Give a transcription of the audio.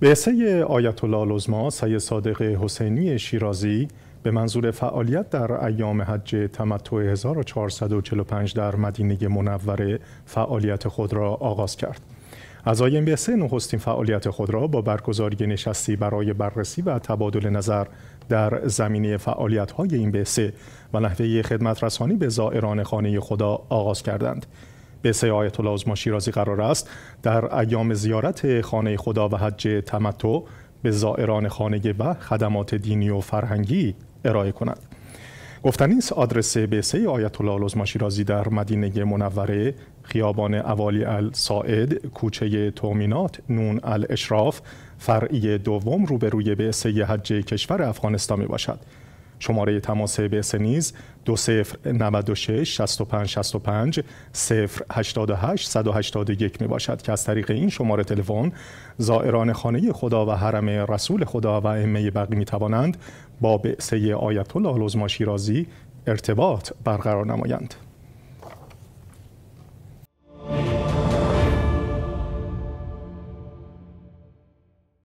به حصه آیت الله العظما سید صادق حسینی شیرازی به منظور فعالیت در ایام حج تمتع 1445 در مدینه منوره فعالیت خود را آغاز کرد. از این سه نخستین فعالیت خود را با برگزاری نشستی برای بررسی و تبادل نظر در زمینه فعالیت های این بحثه و نحوه خدمت رسانی به زائران خانه خدا آغاز کردند. به سه آیت الله شیرازی قرار است در ایام زیارت خانه خدا و حج تمتع به زائران خانه و خدمات دینی و فرهنگی ارائه کند گفتنیست این آدرس بیسه آیت الله العظما شیرازی در مدینه منوره خیابان اوالی الساعد کوچه تومینات نون الاشراف فرعی دوم روبروی بیسه حج کشور افغانستان می باشد شماره تماس BS نیز 2096 65 65 088 181 می باشد که از طریق این شماره تلفن زائران خانه خدا و حرم رسول خدا و ائمه بقی می توانند با بعثه آیت الله لزما شیرازی ارتباط برقرار نمایند.